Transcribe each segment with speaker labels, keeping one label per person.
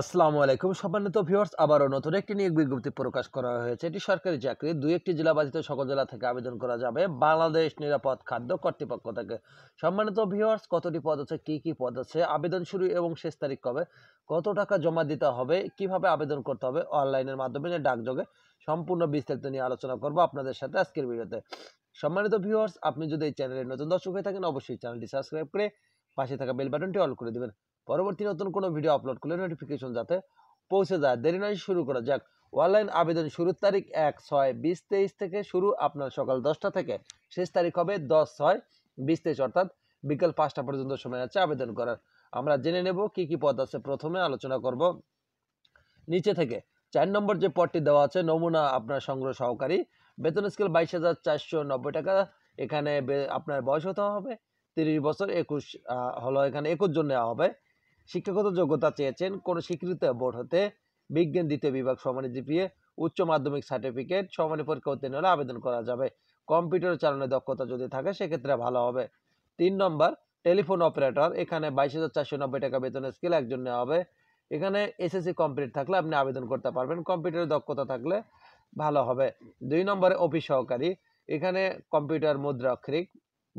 Speaker 1: আসসালামু আলাইকুম সম্মানিত ভিউয়ার্স আবারও নতুন একটি নিয়োগ বিজ্ঞপ্তি প্রকাশ করা হয়েছে এটি সরকারি চাকরি দুই একটি জেলা সকল জেলা থেকে আবেদন করা যাবে বাংলাদেশ নিরাপদ খাদ্য কর্তৃপক্ষ থেকে সম্মানিত ভিউয়ার্স কতটি পদ আছে কী কী পদ আছে আবেদন শুরু এবং শেষ তারিখ কবে কত টাকা জমা দিতে হবে কিভাবে আবেদন করতে হবে অনলাইনের মাধ্যমে ডাকযোগে সম্পূর্ণ বিস্তারিত নিয়ে আলোচনা করব আপনাদের সাথে আজকের ভিডিওতে সম্মানিত ভিউয়ার্স আপনি যদি এই চ্যানেলের নতুন দর্শক হয়ে থাকেন অবশ্যই চ্যানেলটি সাবস্ক্রাইব করে পাশে থাকা বেল বাটনটি অল করে দেবেন পরবর্তী নতুন কোনো ভিডিও আপলোড করলে নোটিফিকেশন যাতে পৌঁছে যায় দেরি নয় শুরু করা যাক অনলাইন আবেদন শুরুর তারিখ এক ছয় বিশ তেইশ থেকে শুরু আপনার সকাল দশটা থেকে শেষ তারিখ হবে দশ ছয় বিশ তেইশ অর্থাৎ বিকেল পাঁচটা পর্যন্ত সময় আছে আবেদন করার আমরা জেনে নেব কি কি পদ আছে প্রথমে আলোচনা করব নিচে থেকে চার নম্বর যে পদটি দেওয়া আছে নমুনা আপনার সংগ্রহ সহকারী বেতন স্কেল বাইশ হাজার চারশো নব্বই টাকা এখানে আপনার বয়স হতে হবে তিরিশ বছর একুশ হলো এখানে একুশ জন নেওয়া হবে শিক্ষাগত যোগ্যতা চেয়েছেন কোনো স্বীকৃত বোর্ড হতে বিজ্ঞান দ্বিতীয় বিভাগ সমানে জিপিএ উচ্চ মাধ্যমিক সার্টিফিকেট সমানে পরীক্ষা উত্তীর্ণ হলে আবেদন করা যাবে কম্পিউটার চালানোর দক্ষতা যদি থাকে সেক্ষেত্রে ভালো হবে তিন নম্বর টেলিফোন অপারেটর এখানে বাইশ হাজার চারশো নব্বই টাকা বেতনের স্কেল একজন নেওয়া হবে এখানে এসএসসি কমপ্লিট থাকলে আপনি আবেদন করতে পারবেন কম্পিউটারের দক্ষতা থাকলে ভালো হবে দুই নম্বরে অফিস সহকারী এখানে কম্পিউটার মুদ্রাক্ষরিক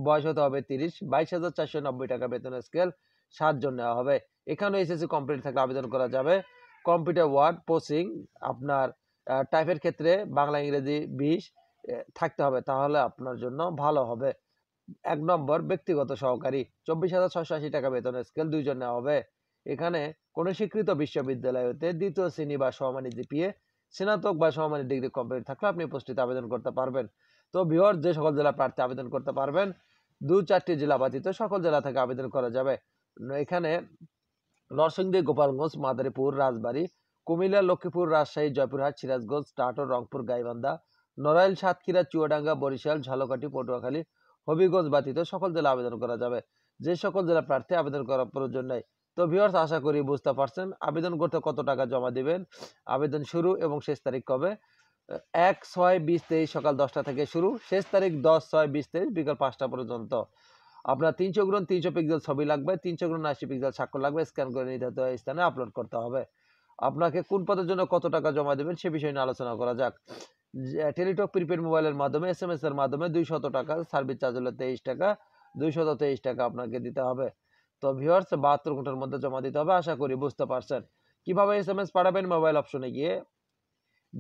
Speaker 1: বয়স হতে হবে তিরিশ বাইশ হাজার চারশো নব্বই টাকা বেতনের স্কেল সাতজন নেওয়া হবে এখানেও এসএসসি কমপ্লিট থাকলে আবেদন করা যাবে কম্পিউটার ওয়ার্ড পোস্টিং আপনার টাইপের ক্ষেত্রে বাংলা ইংরেজি বিশ থাকতে হবে তাহলে আপনার জন্য ভালো হবে এক নম্বর ব্যক্তিগত সহকারী চব্বিশ হাজার ছশো আশি টাকা বেতনের স্কেল দুইজন নেওয়া হবে এখানে কোনো স্বীকৃত বিশ্ববিদ্যালয় হতে দ্বিতীয় শ্রেণী বা সহমানি জিপিএ স্নাতক বা সমানী ডিগ্রি কমপ্লিট থাকলে আপনি উপস্থিত আবেদন করতে পারবেন তো বিহর যে সকল জেলা প্রার্থী আবেদন করতে পারবেন দু চারটি জেলা ব্যতীত সকল জেলা থেকে আবেদন করা যাবে এখানে নরসিংদী গোপালগঞ্জ মাদারীপুর রাজবাড়ী কুমিল্লা লক্ষ্মীপুর রাজশাহী জয়পুরহাট সিরাজগঞ্জ টাটোর রংপুর গাইবান্ধা নড়াইল সাতক্ষীরা চুয়াডাঙ্গা বরিশাল ঝালকাঠি পটুয়াখালী হবিগঞ্জ ব্যতীত সকল জেলা আবেদন করা যাবে যে সকল জেলা প্রার্থী আবেদন করার প্রয়োজন নেই তো ভিউয়ার্স আশা করি বুঝতে পারছেন আবেদন করতে কত টাকা জমা দিবেন আবেদন শুরু এবং শেষ তারিখ কবে এক ছয় বিশ তেইশ সকাল দশটা থেকে শুরু শেষ তারিখ দশ ছয় বিশ তেইশ বিকাল পাঁচটা পর্যন্ত আপনার তিনশো গ্রহণ তিনশো পিক্সেল ছবি লাগবে তিনশো গ্রহণ আশি পিক্সেল স্বাক্ষর লাগবে স্ক্যান করে নির্ধারিত স্থানে আপলোড করতে হবে আপনাকে কোন পদের জন্য কত টাকা জমা দেবেন সে বিষয় নিয়ে আলোচনা করা যাক টেলিটক প্রিপেড মোবাইলের মাধ্যমে এস এম এস এর মাধ্যমে দুইশত টাকা সার্ভিস চার্জ হলো তেইশ টাকা দুইশত তেইশ টাকা আপনাকে দিতে হবে তো ভিওয়ার্স বাহাত্তর ঘন্টার মধ্যে জমা দিতে হবে আশা করি বুঝতে পারছেন কিভাবে এস এম এস পাঠাবেন মোবাইল অপশনে গিয়ে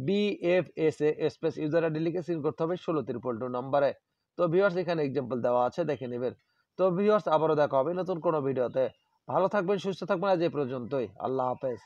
Speaker 1: বিএফএসএ স্পেস ইউজার আইডি লিখে সিন করতে হবে ষোলো ত্রিপল টু নম্বরে তো ভিওয়ার্স এখানে এক্সাম্পল দেওয়া আছে দেখে নেবেন তো ভিউয়ার্স আবারও দেখা হবে নতুন কোনো ভিডিওতে ভালো থাকবেন সুস্থ থাকবেন আজ এই পর্যন্তই আল্লাহ হাফেজ